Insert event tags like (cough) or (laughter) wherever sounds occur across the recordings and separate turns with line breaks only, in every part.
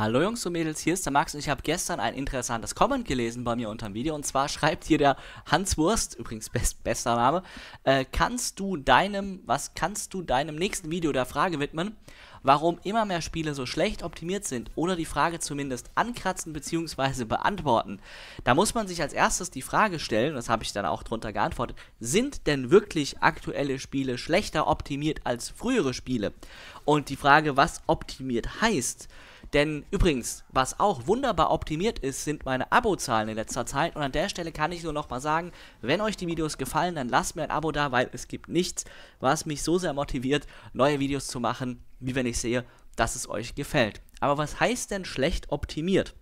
Hallo Jungs und Mädels, hier ist der Max und ich habe gestern ein interessantes Comment gelesen bei mir unter dem Video und zwar schreibt hier der Hans Wurst, übrigens best, bester Name, äh, kannst du deinem, was kannst du deinem nächsten Video der Frage widmen, warum immer mehr Spiele so schlecht optimiert sind oder die Frage zumindest ankratzen bzw. beantworten. Da muss man sich als erstes die Frage stellen, das habe ich dann auch drunter geantwortet, sind denn wirklich aktuelle Spiele schlechter optimiert als frühere Spiele? Und die Frage, was optimiert heißt, denn übrigens, was auch wunderbar optimiert ist, sind meine Abozahlen in letzter Zeit. Und an der Stelle kann ich nur nochmal sagen, wenn euch die Videos gefallen, dann lasst mir ein Abo da, weil es gibt nichts, was mich so sehr motiviert, neue Videos zu machen, wie wenn ich sehe, dass es euch gefällt. Aber was heißt denn schlecht optimiert?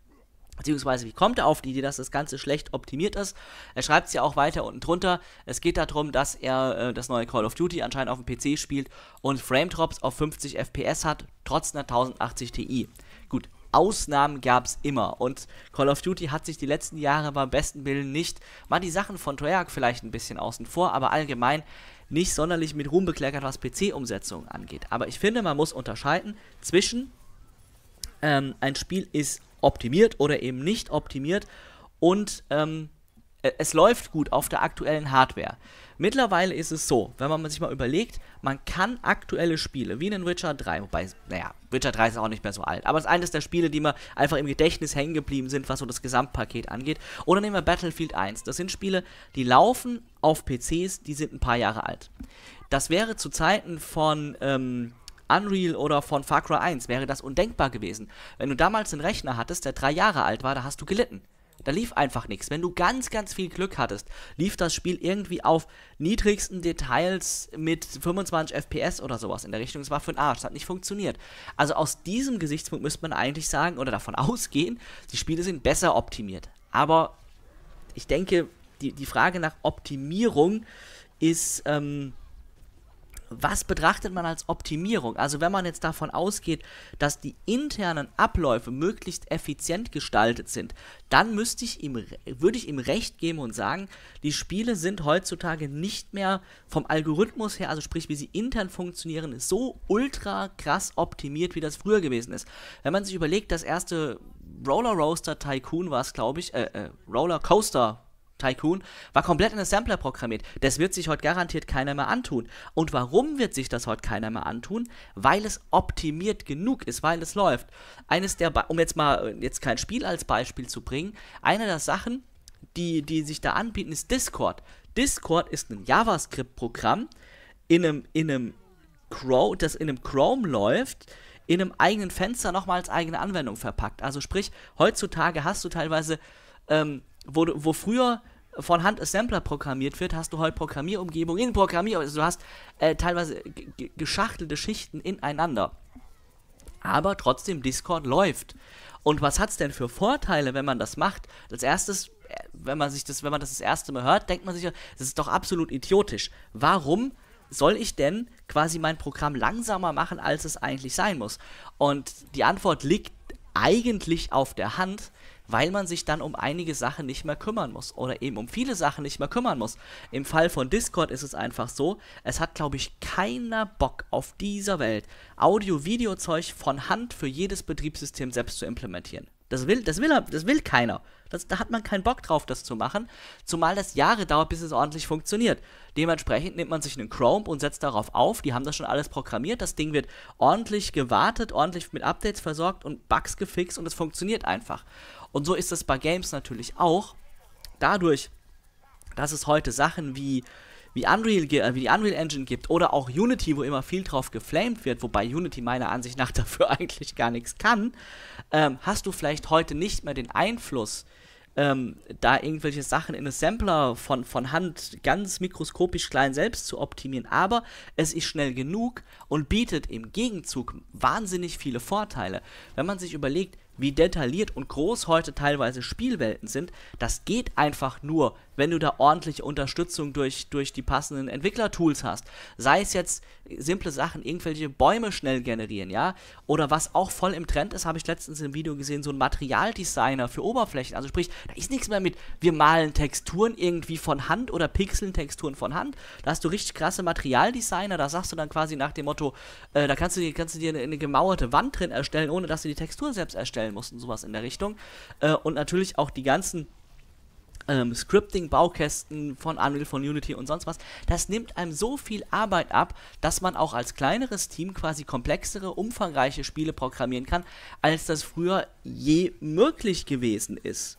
Beziehungsweise, wie kommt er auf die Idee, dass das Ganze schlecht optimiert ist? Er schreibt es ja auch weiter unten drunter. Es geht darum, dass er äh, das neue Call of Duty anscheinend auf dem PC spielt und Frame Drops auf 50 FPS hat, trotz einer 1080 Ti. Gut, Ausnahmen gab es immer. Und Call of Duty hat sich die letzten Jahre beim besten Willen nicht, mal die Sachen von Treyarch vielleicht ein bisschen außen vor, aber allgemein nicht sonderlich mit Ruhm bekleckert, was PC-Umsetzungen angeht. Aber ich finde, man muss unterscheiden zwischen ähm, ein Spiel ist optimiert oder eben nicht optimiert und ähm, äh, es läuft gut auf der aktuellen Hardware. Mittlerweile ist es so, wenn man sich mal überlegt, man kann aktuelle Spiele, wie in Witcher 3, wobei, naja, Witcher 3 ist auch nicht mehr so alt, aber es ist eines der Spiele, die mir einfach im Gedächtnis hängen geblieben sind, was so das Gesamtpaket angeht. Oder nehmen wir Battlefield 1. Das sind Spiele, die laufen auf PCs, die sind ein paar Jahre alt. Das wäre zu Zeiten von, ähm, Unreal oder von Far Cry 1 wäre das undenkbar gewesen. Wenn du damals einen Rechner hattest, der drei Jahre alt war, da hast du gelitten. Da lief einfach nichts. Wenn du ganz, ganz viel Glück hattest, lief das Spiel irgendwie auf niedrigsten Details mit 25 FPS oder sowas in der Richtung. Es war für den Arsch, das hat nicht funktioniert. Also aus diesem Gesichtspunkt müsste man eigentlich sagen oder davon (laughs) ausgehen, die Spiele sind besser optimiert. Aber ich denke, die, die Frage nach Optimierung ist ähm, was betrachtet man als Optimierung? Also wenn man jetzt davon ausgeht, dass die internen Abläufe möglichst effizient gestaltet sind, dann müsste ich ihm, würde ich ihm recht geben und sagen, die Spiele sind heutzutage nicht mehr vom Algorithmus her, also sprich wie sie intern funktionieren, so ultra krass optimiert, wie das früher gewesen ist. Wenn man sich überlegt, das erste Roller Roaster Tycoon war es, glaube ich, äh, äh, Roller Coaster Tycoon war komplett in den Sampler programmiert. Das wird sich heute garantiert keiner mehr antun. Und warum wird sich das heute keiner mehr antun? Weil es optimiert genug ist, weil es läuft. Eines der, Be um jetzt mal äh, jetzt kein Spiel als Beispiel zu bringen, eine der Sachen, die, die sich da anbieten, ist Discord. Discord ist ein JavaScript-Programm in einem, in einem Chrome, das in einem Chrome läuft, in einem eigenen Fenster nochmal als eigene Anwendung verpackt. Also sprich, heutzutage hast du teilweise ähm, wo, wo früher von Hand Assembler programmiert wird, hast du heute halt Programmierumgebung in Programmierumgebung. Also du hast äh, teilweise geschachtelte Schichten ineinander. Aber trotzdem, Discord läuft. Und was hat es denn für Vorteile, wenn man das macht? Als erstes, äh, wenn man sich das, wenn man das, das erste Mal hört, denkt man sich, das ist doch absolut idiotisch. Warum soll ich denn quasi mein Programm langsamer machen, als es eigentlich sein muss? Und die Antwort liegt eigentlich auf der Hand, weil man sich dann um einige Sachen nicht mehr kümmern muss oder eben um viele Sachen nicht mehr kümmern muss. Im Fall von Discord ist es einfach so, es hat, glaube ich, keiner Bock auf dieser Welt, Audio-Video-Zeug von Hand für jedes Betriebssystem selbst zu implementieren. Das will, das will, das will keiner. Das, da hat man keinen Bock drauf, das zu machen. Zumal das Jahre dauert, bis es ordentlich funktioniert. Dementsprechend nimmt man sich einen Chrome und setzt darauf auf. Die haben das schon alles programmiert. Das Ding wird ordentlich gewartet, ordentlich mit Updates versorgt und Bugs gefixt und es funktioniert einfach. Und so ist es bei Games natürlich auch. Dadurch, dass es heute Sachen wie wie, Unreal, äh, wie die Unreal Engine gibt oder auch Unity, wo immer viel drauf geflamed wird, wobei Unity meiner Ansicht nach (laughs) dafür eigentlich gar nichts kann, ähm, hast du vielleicht heute nicht mehr den Einfluss, ähm, da irgendwelche Sachen in einem Sampler von, von Hand ganz mikroskopisch klein selbst zu optimieren. Aber es ist schnell genug und bietet im Gegenzug wahnsinnig viele Vorteile. Wenn man sich überlegt, wie detailliert und groß heute teilweise Spielwelten sind, das geht einfach nur, wenn du da ordentliche Unterstützung durch, durch die passenden Entwicklertools hast. Sei es jetzt simple Sachen, irgendwelche Bäume schnell generieren, ja? Oder was auch voll im Trend ist, habe ich letztens im Video gesehen, so ein Materialdesigner für Oberflächen. Also sprich, da ist nichts mehr mit, wir malen Texturen irgendwie von Hand oder pixeln Texturen von Hand. Da hast du richtig krasse Materialdesigner, da sagst du dann quasi nach dem Motto, äh, da kannst du, dir, kannst du dir eine, eine gemauerte Wand drin erstellen, ohne dass du die Textur selbst erstellst erstellen mussten, sowas in der Richtung. Äh, und natürlich auch die ganzen ähm, Scripting-Baukästen von Unreal, von Unity und sonst was. Das nimmt einem so viel Arbeit ab, dass man auch als kleineres Team quasi komplexere, umfangreiche Spiele programmieren kann, als das früher je möglich gewesen ist.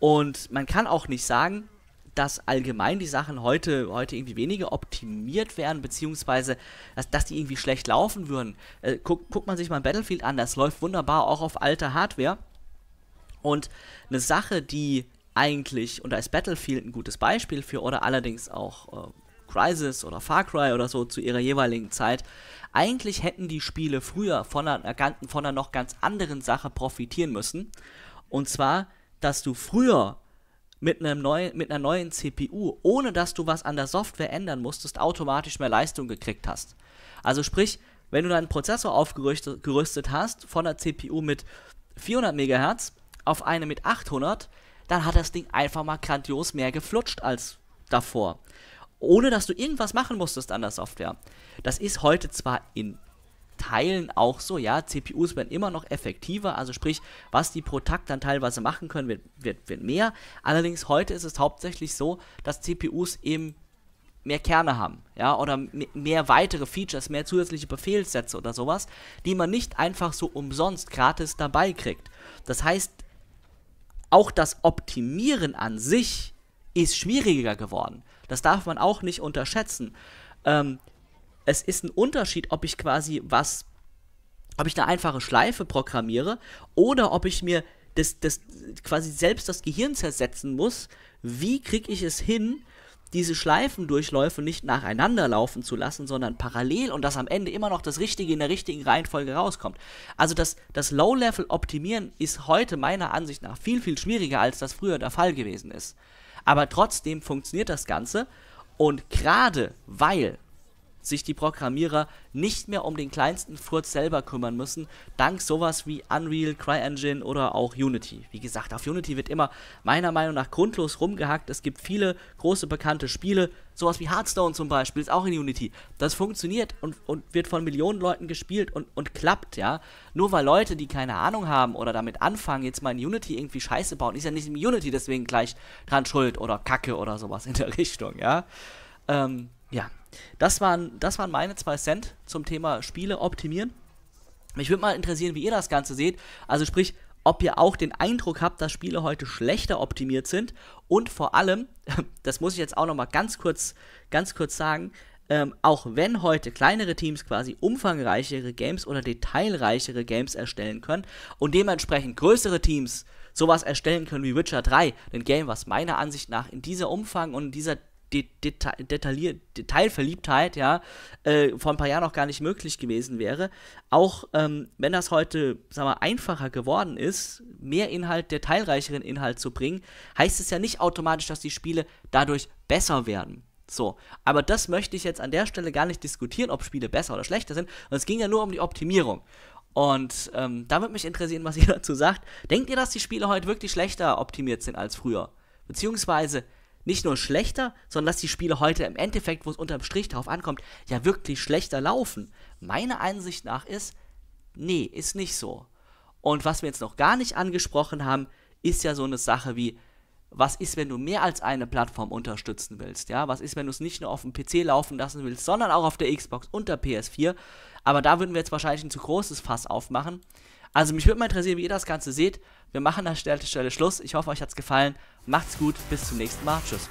Und man kann auch nicht sagen, dass allgemein die Sachen heute, heute irgendwie weniger optimiert werden, beziehungsweise dass, dass die irgendwie schlecht laufen würden. Äh, guck, guckt man sich mal Battlefield an, das läuft wunderbar, auch auf alter Hardware. Und eine Sache, die eigentlich, und da ist Battlefield ein gutes Beispiel für, oder allerdings auch äh, Crisis oder Far Cry oder so zu ihrer jeweiligen Zeit. Eigentlich hätten die Spiele früher von einer, von einer noch ganz anderen Sache profitieren müssen. Und zwar, dass du früher mit, einem neuen, mit einer neuen CPU, ohne dass du was an der Software ändern musstest, automatisch mehr Leistung gekriegt hast. Also sprich, wenn du deinen Prozessor aufgerüstet hast von der CPU mit 400 MHz auf eine mit 800, dann hat das Ding einfach mal grandios mehr geflutscht als davor ohne dass du irgendwas machen musstest an der Software. Das ist heute zwar in Teilen auch so, ja, CPUs werden immer noch effektiver, also sprich, was die pro Takt dann teilweise machen können, wird, wird, wird mehr. Allerdings heute ist es hauptsächlich so, dass CPUs eben mehr Kerne haben, ja, oder mehr weitere Features, mehr zusätzliche Befehlssätze oder sowas, die man nicht einfach so umsonst gratis dabei kriegt. Das heißt, auch das Optimieren an sich ist schwieriger geworden. Das darf man auch nicht unterschätzen. Ähm, es ist ein Unterschied, ob ich quasi was, ob ich eine einfache Schleife programmiere oder ob ich mir das, das quasi selbst das Gehirn zersetzen muss. Wie kriege ich es hin, diese Schleifendurchläufe nicht nacheinander laufen zu lassen, sondern parallel und dass am Ende immer noch das Richtige in der richtigen Reihenfolge rauskommt. Also das, das Low-Level-Optimieren ist heute meiner Ansicht nach viel, viel schwieriger, als das früher der Fall gewesen ist. Aber trotzdem funktioniert das Ganze und gerade weil sich die Programmierer nicht mehr um den kleinsten Furz selber kümmern müssen, dank sowas wie Unreal, CryEngine oder auch Unity. Wie gesagt, auf Unity wird immer meiner Meinung nach grundlos rumgehackt. Es gibt viele große bekannte Spiele, sowas wie Hearthstone zum Beispiel, ist auch in Unity. Das funktioniert und, und wird von Millionen Leuten gespielt und, und klappt, ja. Nur weil Leute, die keine Ahnung haben oder damit anfangen, jetzt mal in Unity irgendwie Scheiße bauen, ist ja nicht in Unity deswegen gleich dran schuld oder Kacke oder sowas in der (laughs) Richtung, ja. Ähm, ja, das waren, das waren meine zwei Cent zum Thema Spiele optimieren. Mich würde mal interessieren, wie ihr das Ganze seht. Also sprich, ob ihr auch den Eindruck habt, dass Spiele heute schlechter optimiert sind. Und vor allem, (laughs) das muss ich jetzt auch nochmal ganz kurz, ganz kurz sagen, ähm, auch wenn heute kleinere Teams quasi umfangreichere Games oder detailreichere Games erstellen können und dementsprechend größere Teams sowas erstellen können wie Witcher 3, ein Game, was meiner Ansicht nach in dieser Umfang und in dieser Deta Detail Detailverliebtheit, ja, äh, vor ein paar Jahren noch gar nicht möglich gewesen wäre. Auch ähm, wenn das heute, sag mal, einfacher geworden ist, mehr Inhalt, detailreicheren Inhalt zu bringen, heißt es ja nicht automatisch, dass die Spiele dadurch besser werden. So, aber das möchte ich jetzt an der Stelle gar nicht diskutieren, ob Spiele besser oder schlechter sind. Es ging ja nur um die Optimierung. Und ähm, da würde mich interessieren, was ihr (laughs) dazu sagt. Denkt ihr, dass die Spiele heute wirklich schlechter optimiert sind als früher? Beziehungsweise nicht nur schlechter, sondern dass die Spiele heute im Endeffekt, wo es unterm Strich darauf ankommt, ja wirklich schlechter laufen. Meiner Ansicht nach ist, nee, ist nicht so. Und was wir jetzt noch gar nicht angesprochen haben, ist ja so eine Sache wie, was ist, wenn du mehr als eine Plattform unterstützen willst? Ja, was ist, wenn du es nicht nur auf dem PC laufen lassen willst, sondern auch auf der Xbox und der PS4? Aber da würden wir jetzt wahrscheinlich ein zu großes Fass aufmachen. Also mich würde mal interessieren, wie ihr das Ganze seht. Wir machen an der Stelle Schluss. Ich hoffe, euch hat es gefallen. Macht's gut, bis zum nächsten Mal. Tschüss.